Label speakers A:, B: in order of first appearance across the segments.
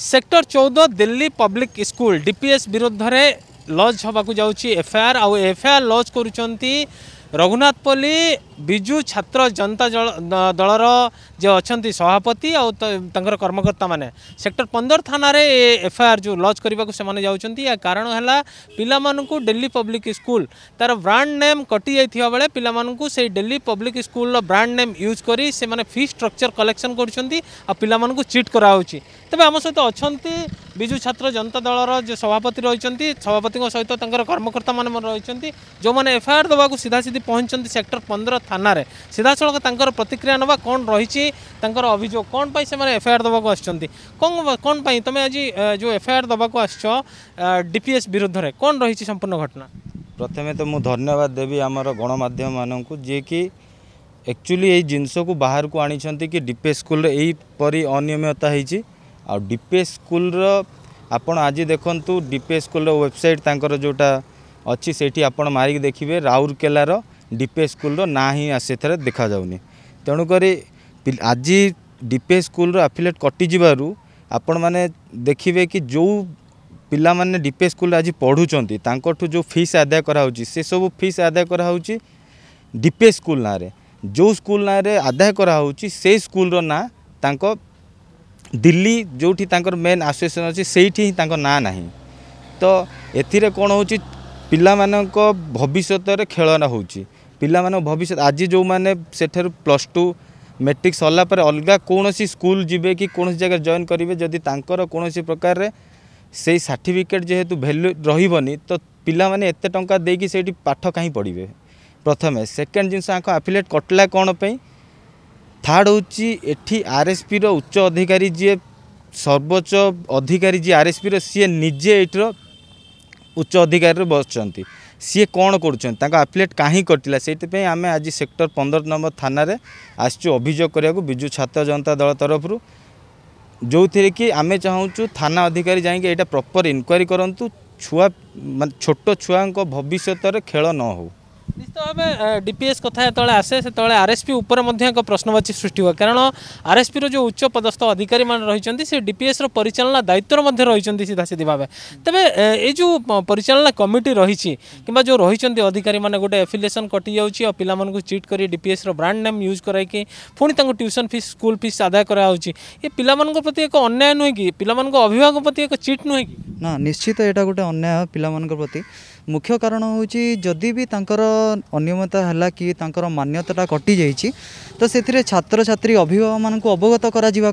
A: sector चौदह Delhi public school DPS विरुद्ध लज हाबाक एफआईआर आउ एफआईआर लज कर रघुनाथपल्ली विजु छात्र जनता दल रे अच्छा सभापति आर कर्मकर्ता मैंने सेक्टर पंदर थाना रे एफआईआर जो लज करने जाने कारण है पिला डेली पब्लिक स्कूल तार ब्रांड नेम कटि जा पिला Delhi public school brand name use कर फि स्ट्रक्चर कलेक्शन कर पिला चिट करा তবে আমার সহ অনেক বিজু ছাত্র জনতা দলর যে সভাপতি রয়েছেন সভাপতি সহ তাঁর কর্মকর্তা মানে রয়েছেন যে এফআইআর দেওয়া সিধা সিধি পৌঁছান সেক্টর পনের থানার সিধাসলখ তাঁর প্রতিক্রিয়া নেওয়া কম রয়েছে তাঁর অভিযোগ কম পাই সে এফআইআর দেওয়া আসছেন কম পাই তুমি আজ যে এফআইআর দেওয়া আসছ ডিপিএস বিরুদ্ধে কম রয়েছে সম্পূর্ণ ঘটনা
B: প্রথমে তো ধন্যবাদ দেবি আমার গণমাধ্যম মানুষ যিকি একচুয়ালি এই জিনিসকে বাহারক আনিছেন কি ডিপিএস স্কুলের এইপরি অনিয়মিততা হয়েছে आपे स्कूल आपड़ देखु डीपे स्कूल वेबसाइट तर जोटा अच्छी से मारिक देखिए राउरकेलार डीपे स्कूल ना ही आसे देखा जा तेणुक आज डीपे स्कूल आफिलेट कटिजु आपण मैने देखिए कि जो पिला माने डीपे स्कूल आज पढ़ुंट जो फीस आदाय करा से सब फीस आदाय करा डीपे स्कूल ना जो स्कूल ना आदाय करा से स्कूल ना ଦିଲ୍ଲୀ ଯେଉଁଠି ତାଙ୍କର ମେନ୍ ଆସୋସିଏସନ୍ ଅଛି ସେଇଠି ହିଁ ତାଙ୍କ ନାଁ ନାହିଁ ତ ଏଥିରେ କ'ଣ ହେଉଛି ପିଲାମାନଙ୍କ ଭବିଷ୍ୟତରେ ଖେଳନା ହେଉଛି ପିଲାମାନଙ୍କ ଭବିଷ୍ୟତ ଆଜି ଯେଉଁମାନେ ସେଠାରୁ ପ୍ଲସ୍ ଟୁ ମେଟ୍ରିକ୍ ସରିଲା ପରେ ଅଲଗା କୌଣସି ସ୍କୁଲ ଯିବେ କି କୌଣସି ଜାଗାରେ ଜଏନ୍ କରିବେ ଯଦି ତାଙ୍କର କୌଣସି ପ୍ରକାରରେ ସେଇ ସାର୍ଟିଫିକେଟ୍ ଯେହେତୁ ଭ୍ୟାଲ୍ୟୁ ରହିବନି ତ ପିଲାମାନେ ଏତେ ଟଙ୍କା ଦେଇକି ସେଇଠି ପାଠ କାହିଁ ପଢ଼ିବେ ପ୍ରଥମେ ସେକେଣ୍ଡ ଜିନିଷ ଆଙ୍କ ଆଫିଲିଏଟ୍ କଟିଲା କ'ଣ ପାଇଁ ଥାର୍ଡ଼ ହେଉଛି ଏଠି ଆର୍ଏସ୍ପିର ଉଚ୍ଚ ଅଧିକାରୀ ଯିଏ ସର୍ବୋଚ୍ଚ ଅଧିକାରୀ ଯିଏ ଆର୍ଏସ୍ପିର ସିଏ ନିଜେ ଏଇଠିର ଉଚ୍ଚ ଅଧିକାରୀରେ ବସିଛନ୍ତି ସିଏ କ'ଣ କରୁଛନ୍ତି ତାଙ୍କ ଆପ୍ଲେଟ୍ କାହିଁ କଟିଲା ସେଇଥିପାଇଁ ଆମେ ଆଜି ସେକ୍ଟର ପନ୍ଦର ନମ୍ବର ଥାନାରେ ଆସିଛୁ ଅଭିଯୋଗ କରିବାକୁ ବିଜୁ ଛାତ୍ର ଜନତା ଦଳ ତରଫରୁ ଯେଉଁଥିରେ କି ଆମେ ଚାହୁଁଛୁ ଥାନା ଅଧିକାରୀ ଯାଇକି ଏଇଟା ପ୍ରପର୍ ଇନକ୍ୱାରି କରନ୍ତୁ ଛୁଆ ମାନେ ଛୋଟ ଛୁଆଙ୍କ ଭବିଷ୍ୟତରେ ଖେଳ ନ ହଉ
A: ନିଶ୍ଚିତ ଭାବେ ଡିପିଏସ୍ କଥା ଯେତେବେଳେ ଆସେ ସେତେବେଳେ ଆର୍ଏସ୍ପି ଉପରେ ମଧ୍ୟ ଏକ ପ୍ରଶ୍ନବାଚୀ ସୃଷ୍ଟି ହୁଏ କାରଣ ଆର୍ଏସ୍ପିର ଯେଉଁ ଉଚ୍ଚ ପଦସ୍ଥ ଅଧିକାରୀମାନେ ରହିଛନ୍ତି ସେ ଡିପିଏସ୍ର ପରିଚାଳନା ଦାୟିତ୍ୱରେ ମଧ୍ୟ ରହିଛନ୍ତି ସିଧାସିଧି ଭାବେ ତେବେ ଏ ଯେଉଁ ପରିଚାଳନା କମିଟି ରହିଛି କିମ୍ବା ଯେଉଁ ରହିଛନ୍ତି ଅଧିକାରୀମାନେ ଗୋଟେ ଏଫିଲିଏସନ୍ କଟିଯାଉଛି ଆଉ ପିଲାମାନଙ୍କୁ ଚିଟ୍ କରି ଡିପିଏସ୍ର ବ୍ରାଣ୍ଡ ନେମ୍ ୟୁଜ୍ କରାଇକି ପୁଣି ତାଙ୍କୁ ଟ୍ୟୁସନ୍ ଫିସ୍ ସ୍କୁଲ୍ ଫିସ୍ ଆଦାୟ କରାହେଉଛି ଏ ପିଲାମାନଙ୍କ ପ୍ରତି ଏକ ଅନ୍ୟାୟ ନୁହେଁ କି ପିଲାମାନଙ୍କ ଅଭିଭାବକ ପ୍ରତି ଏକ ଚିଟ୍ ନୁହେଁ କି
C: ନା ନିଶ୍ଚିତ ଏଇଟା ଗୋଟେ ଅନ୍ୟାୟ ପିଲାମାନଙ୍କ ପ୍ରତି मुख्य कारण हूँ जदि भी तर अनियमितता है कि मान्यता जा तो से छात्र छात्री अभिभावक मान अवगत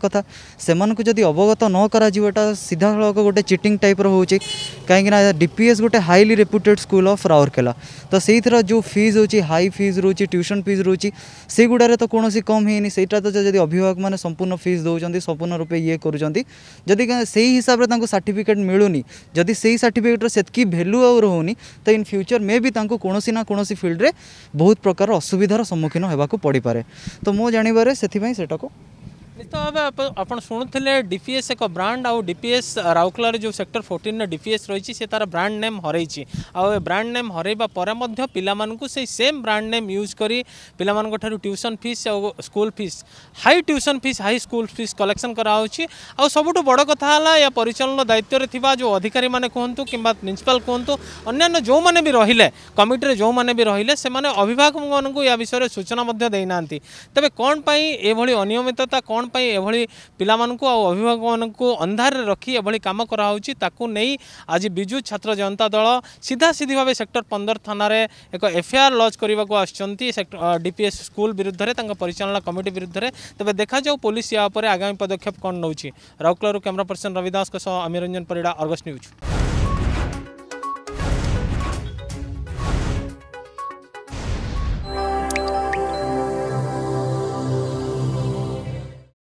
C: करता से जदि अवगत नक सीधा सड़क गोटे चिटिंग टाइप रोचे कहीं डीपीएस गोटे highly reputed school of Rourkela तो से जो फिज हूँ हाई फिज रोच ट्यूशन फिज रोच से गुड़ा तो कौन कम है से जब अभिभावक मैंने संपूर्ण फिज दे संपूर्ण रूपए ये करूँगी से मिलूनी जदि से ही सार्टिफिकेट्र सेकी भैल्यू आ रोनी ତ ଇନ୍ ଫ୍ୟୁଚର୍ ମେ ବି ତାଙ୍କୁ କୌଣସି ନା କୌଣସି ଫିଲ୍ଡରେ ବହୁତ ପ୍ରକାର ଅସୁବିଧାର ସମ୍ମୁଖୀନ ହେବାକୁ ପଡ଼ିପାରେ ତ ମୁଁ ଜାଣିବାରେ ସେଥିପାଇଁ ସେଇଟାକୁ
A: ନିଶ୍ଚିତ ଭାବେ ଆପଣ ଶୁଣୁଥିଲେ ଡିପିଏସ୍ ଏକ ବ୍ରାଣ୍ଡ ଆଉ ଡିପିଏସ୍ ରାଉରକେଲାରେ ଯେଉଁ ସେକ୍ଟର ଫୋର୍ଟିନ୍ରେ ଡିପିଏସ୍ ରହିଛି ସେ ତା'ର ବ୍ରାଣ୍ଡ ନେମ୍ ହରେଇଛି ଆଉ ଏ ବ୍ରାଣ୍ଡ ନେମ୍ ହରେଇବା ପରେ ମଧ୍ୟ ପିଲାମାନଙ୍କୁ ସେଇ ସେମ୍ ବ୍ରାଣ୍ଡ ନେମ୍ ୟୁଜ୍ କରି ପିଲାମାନଙ୍କ ଠାରୁ ଟ୍ୟୁସନ୍ ଫିସ୍ ଆଉ school fees high tuition fees high school fees collection କରାହେଉଛି ଆଉ ସବୁଠୁ ବଡ଼ କଥା ହେଲା ଏହା ପରିଚାଳନା ଦାୟିତ୍ୱରେ ଥିବା ଯେଉଁ ଅଧିକାରୀମାନେ କୁହନ୍ତୁ କିମ୍ବା ପ୍ରିନ୍ସିପାଲ୍ କୁହନ୍ତୁ ଅନ୍ୟାନ୍ୟ ଯେଉଁମାନେ ବି ରହିଲେ କମିଟିରେ ଯେଉଁମାନେ ବି ରହିଲେ ସେମାନେ ଅଭିଭାବକମାନଙ୍କୁ ଏହା ବିଷୟରେ ସୂଚନା ମଧ୍ୟ ଦେଇନାହାନ୍ତି ତେବେ କ'ଣ ପାଇଁ ଏଭଳି ଅନିୟମିତତା କ'ଣ କ'ଣ ପାଇଁ ଏଭଳି ପିଲାମାନଙ୍କୁ ଆଉ ଅଭିଭାବକମାନଙ୍କୁ ଅନ୍ଧାରରେ ରଖି ଏଭଳି କାମ କରାହେଉଛି ତାକୁ ନେଇ ଆଜି ବିଜୁ ଛାତ୍ର ଜନତା ଦଳ ସିଧାସିଧି ଭାବେ ସେକ୍ଟର ପନ୍ଦର ଥାନାରେ ଏକ ଏଫ୍ଆଇଆର୍ ଲଜ୍ କରିବାକୁ ଆସୁଛନ୍ତି ଡିପିଏସ୍ ସ୍କୁଲ ବିରୁଦ୍ଧରେ ତାଙ୍କ ପରିଚାଳନା କମିଟି ବିରୁଦ୍ଧରେ ତେବେ ଦେଖାଯାଉ ପୋଲିସ ଏହା ଉପରେ ଆଗାମୀ ପଦକ୍ଷେପ କ'ଣ ନେଉଛି ରାଉରକେଲାରୁ କ୍ୟାମେରା ପର୍ସନ ରବି ଦାସଙ୍କ ସହ ଅମିରଞ୍ଜନ ପରିଡ଼ା ଅର୍ଗସ୍ ନ୍ୟୁଜ୍